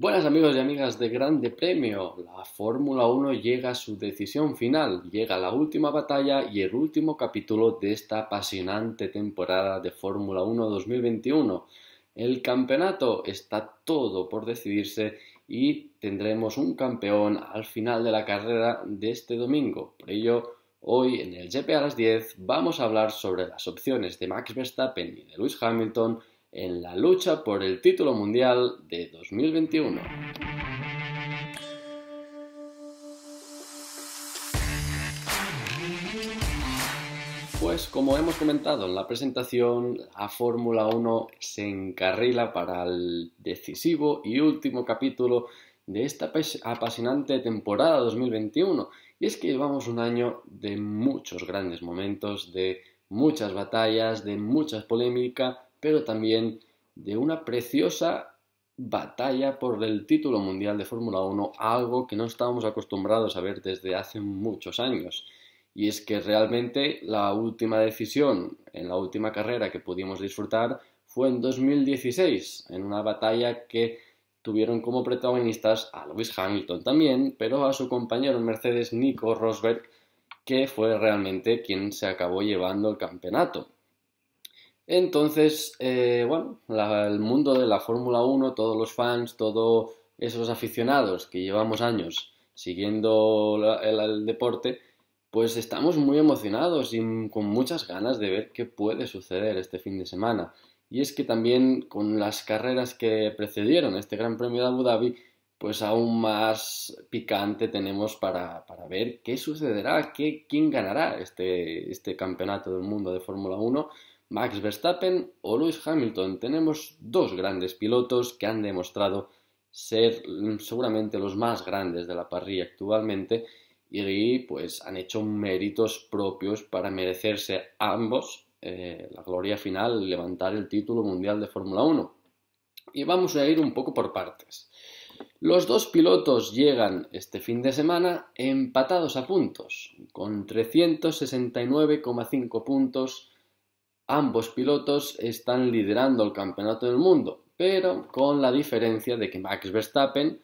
Buenas amigos y amigas de Grande Premio, la Fórmula 1 llega a su decisión final, llega la última batalla y el último capítulo de esta apasionante temporada de Fórmula 1 2021. El campeonato está todo por decidirse y tendremos un campeón al final de la carrera de este domingo. Por ello, hoy en el GP a las 10 vamos a hablar sobre las opciones de Max Verstappen y de Lewis Hamilton en la lucha por el título mundial de 2021. Pues como hemos comentado en la presentación, ...a Fórmula 1 se encarrila para el decisivo y último capítulo de esta apasionante temporada 2021. Y es que llevamos un año de muchos grandes momentos, de muchas batallas, de muchas polémica pero también de una preciosa batalla por el título mundial de Fórmula 1, algo que no estábamos acostumbrados a ver desde hace muchos años. Y es que realmente la última decisión en la última carrera que pudimos disfrutar fue en 2016, en una batalla que tuvieron como protagonistas a Lewis Hamilton también, pero a su compañero Mercedes Nico Rosberg, que fue realmente quien se acabó llevando el campeonato. Entonces, eh, bueno, el mundo de la Fórmula 1, todos los fans, todos esos aficionados que llevamos años siguiendo el, deporte, pues estamos muy emocionados y con muchas ganas de ver qué puede suceder este fin de semana. Y es que también con las carreras que precedieron este Gran Premio de Abu Dhabi, pues aún más picante tenemos para, ver qué sucederá, qué, quién ganará este, este campeonato del mundo de Fórmula 1 Max Verstappen o Lewis Hamilton. Tenemos dos grandes pilotos que han demostrado ser mm, seguramente los más grandes de la parrilla actualmente y pues han hecho méritos propios para merecerse ambos eh, la gloria final, levantar el título mundial de Fórmula 1. Y vamos a ir un poco por partes. Los dos pilotos llegan este fin de semana empatados a puntos, con 369,5 puntos Ambos pilotos están liderando el campeonato del mundo, pero con la diferencia de que Max Verstappen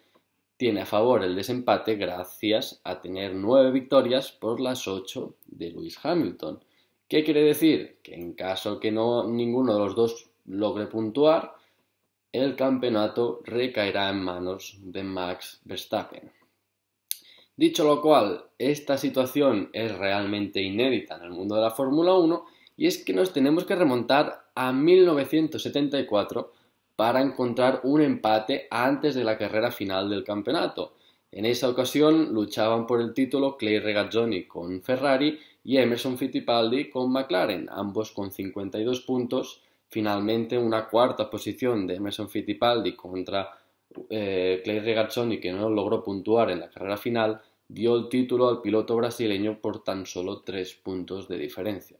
tiene a favor el desempate gracias a tener nueve victorias por las ocho de Lewis Hamilton. ¿Qué quiere decir? Que en caso que no ninguno de los dos logre puntuar, el campeonato recaerá en manos de Max Verstappen. Dicho lo cual, esta situación es realmente inédita en el mundo de la Fórmula 1 y es que nos tenemos que remontar a 1974 para encontrar un empate antes de la carrera final del campeonato. En esa ocasión luchaban por el título Clay Regazzoni con Ferrari y Emerson Fittipaldi con McLaren, ambos con 52 puntos. Finalmente una cuarta posición de Emerson Fittipaldi contra eh, Clay Regazzoni que no logró puntuar en la carrera final dio el título al piloto brasileño por tan solo tres puntos de diferencia.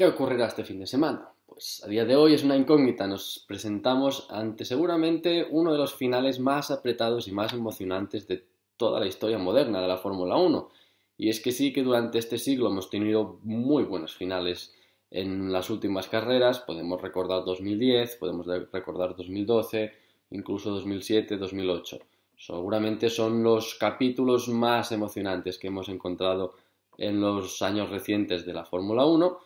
¿Qué ocurrirá este fin de semana? Pues a día de hoy es una incógnita, nos presentamos ante seguramente uno de los finales más apretados y más emocionantes de toda la historia moderna de la Fórmula 1. Y es que sí que durante este siglo hemos tenido muy buenos finales en las últimas carreras, podemos recordar 2010, podemos recordar 2012, incluso 2007, 2008. Seguramente son los capítulos más emocionantes que hemos encontrado en los años recientes de la Fórmula 1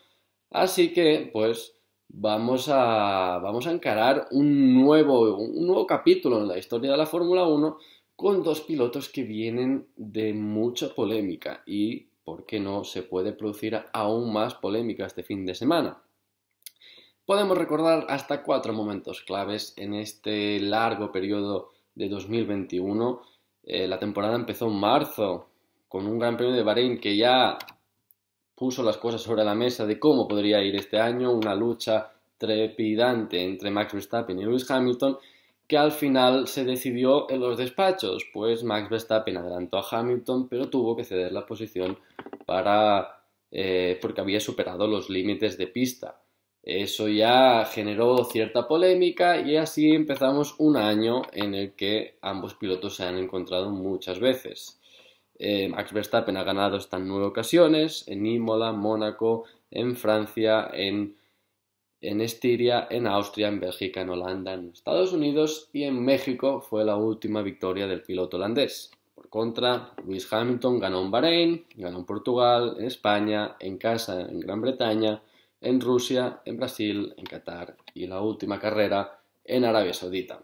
Así que, pues, vamos a, vamos a encarar un nuevo, un nuevo capítulo en la historia de la Fórmula 1 con dos pilotos que vienen de mucha polémica y, ¿por qué no?, se puede producir aún más polémica este fin de semana. Podemos recordar hasta cuatro momentos claves en este largo periodo de 2021. Eh, la temporada empezó en marzo con un Gran Premio de Bahrein que ya puso las cosas sobre la mesa de cómo podría ir este año una lucha trepidante entre Max Verstappen y Lewis Hamilton que al final se decidió en los despachos, pues Max Verstappen adelantó a Hamilton pero tuvo que ceder la posición para eh, porque había superado los límites de pista. Eso ya generó cierta polémica y así empezamos un año en el que ambos pilotos se han encontrado muchas veces. Eh, Max Verstappen ha ganado hasta nueve ocasiones, en Imola, Mónaco, en Francia, en, Estiria, en Austria, en Bélgica, en Holanda, en Estados Unidos y en México fue la última victoria del piloto holandés. Por contra, Lewis Hamilton ganó en Bahrein, ganó en Portugal, en España, en casa, en Gran Bretaña, en Rusia, en Brasil, en Qatar y la última carrera en Arabia Saudita.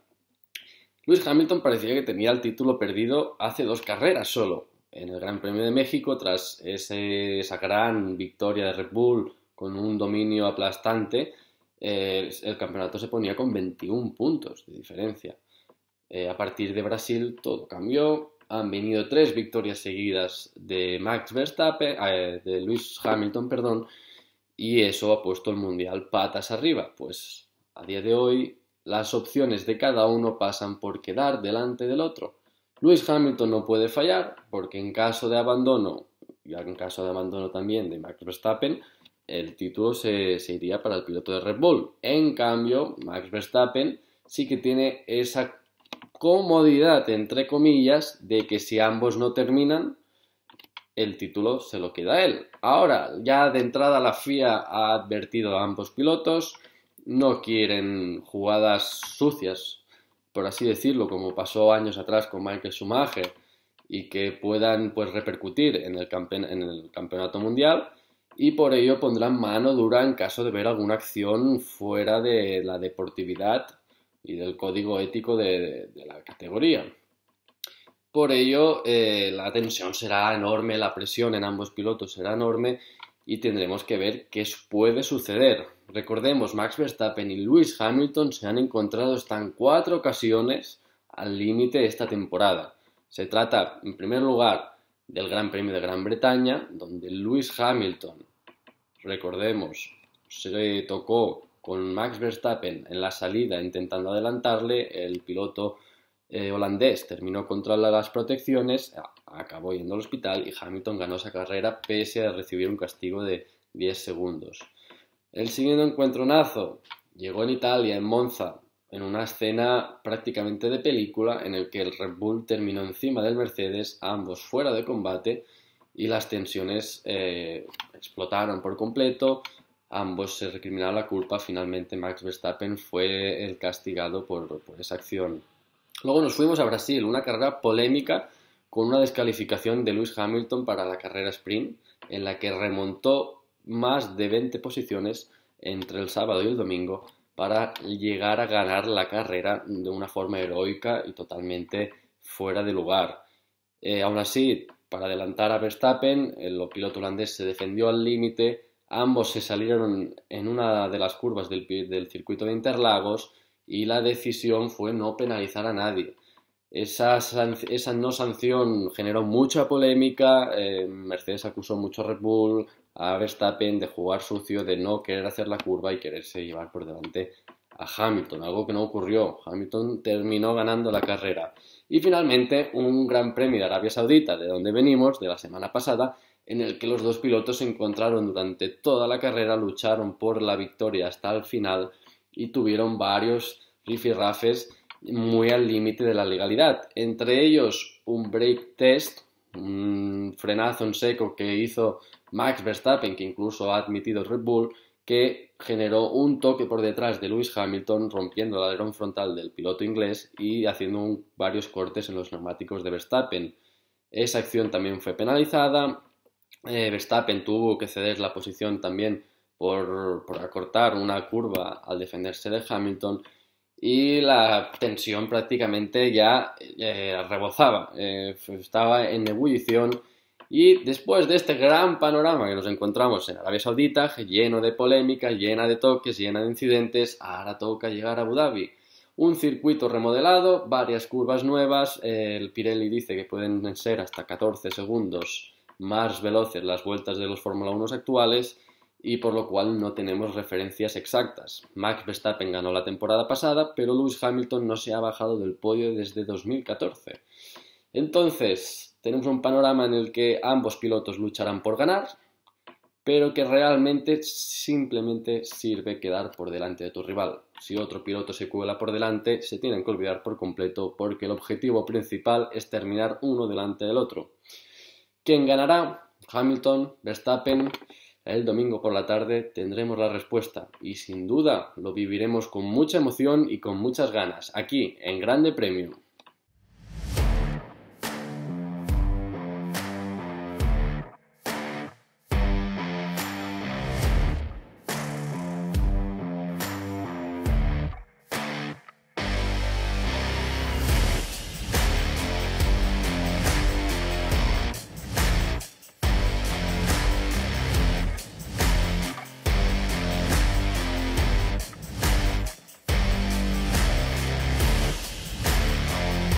Lewis Hamilton parecía que tenía el título perdido hace dos carreras solo, en el Gran Premio de México, tras esa gran victoria de Red Bull con un dominio aplastante, eh, el campeonato se ponía con 21 puntos de diferencia. Eh, a partir de Brasil todo cambió. Han venido tres victorias seguidas de Max Verstappen, eh, de Lewis Hamilton, perdón, y eso ha puesto el mundial patas arriba. Pues a día de hoy las opciones de cada uno pasan por quedar delante del otro. Lewis Hamilton no puede fallar porque en caso de abandono, y en caso de abandono también de Max Verstappen, el título se, iría para el piloto de Red Bull. En cambio, Max Verstappen sí que tiene esa comodidad, entre comillas, de que si ambos no terminan, el título se lo queda a él. Ahora, ya de entrada la FIA ha advertido a ambos pilotos, no quieren jugadas sucias por así decirlo, como pasó años atrás con Michael Schumacher, y que puedan pues repercutir en el, en el campeonato mundial y por ello pondrán mano dura en caso de ver alguna acción fuera de la deportividad y del código ético de, la categoría. Por ello, eh, la tensión será enorme, la presión en ambos pilotos será enorme y tendremos que ver qué puede suceder. Recordemos, Max Verstappen y Lewis Hamilton se han encontrado hasta en cuatro ocasiones al límite esta temporada. Se trata, en primer lugar, del Gran Premio de Gran Bretaña, donde Lewis Hamilton, recordemos, se tocó con Max Verstappen en la salida intentando adelantarle, el piloto eh, holandés terminó contra las protecciones, acabó yendo al hospital y Hamilton ganó esa carrera pese a recibir un castigo de 10 segundos. El siguiente encuentro nazo llegó en Italia, en Monza, en una escena prácticamente de película en el que el Red Bull terminó encima del Mercedes, ambos fuera de combate y las tensiones eh, explotaron por completo. Ambos se recriminaron la culpa. Finalmente Max Verstappen fue el castigado por esa acción. Luego nos fuimos a Brasil, una carrera polémica con una descalificación de Lewis Hamilton para la carrera sprint, en la que remontó más de 20 posiciones entre el sábado y el domingo para llegar a ganar la carrera de una forma heroica y totalmente fuera de lugar. Eh, aún así, para adelantar a Verstappen, el piloto holandés se defendió al límite, ambos se salieron en una de las curvas del circuito de Interlagos, y la decisión fue no penalizar a nadie. Esa, no sanción generó mucha polémica, eh, Mercedes acusó mucho a Red Bull, a Verstappen de jugar sucio, de no querer hacer la curva y quererse llevar por delante a Hamilton, algo que no ocurrió. Hamilton terminó ganando la carrera. Y finalmente, un gran premio de Arabia Saudita, de donde venimos, de la semana pasada, en el que los dos pilotos se encontraron durante toda la carrera, lucharon por la victoria hasta el final y tuvieron varios rifirrafes muy al límite de la legalidad. Entre ellos, un break test, un frenazo en seco que hizo Max Verstappen, que incluso ha admitido Red Bull, que generó un toque por detrás de Lewis Hamilton, rompiendo el alerón frontal del piloto inglés y haciendo varios cortes en los neumáticos de Verstappen. Esa acción también fue penalizada. Eh, Verstappen tuvo que ceder la posición también por, acortar una curva al defenderse de Hamilton y la tensión prácticamente ya eh, rebozaba, eh, estaba en ebullición. Y después de este gran panorama que nos encontramos en Arabia Saudita, lleno de polémica, llena de toques, llena de incidentes, ahora toca llegar a Abu Dhabi. Un circuito remodelado, varias curvas nuevas, el Pirelli dice que pueden ser hasta 14 segundos más veloces las vueltas de los Fórmula 1 actuales, y por lo cual no tenemos referencias exactas. Max Verstappen ganó la temporada pasada, pero Lewis Hamilton no se ha bajado del podio desde 2014. Entonces, tenemos un panorama en el que ambos pilotos lucharán por ganar, pero que realmente simplemente sirve quedar por delante de tu rival. Si otro piloto se cuela por delante, se tienen que olvidar por completo porque el objetivo principal es terminar uno delante del otro. ¿Quién ganará? Hamilton, Verstappen, el domingo por la tarde tendremos la respuesta y sin duda lo viviremos con mucha emoción y con muchas ganas aquí en Grande Premio.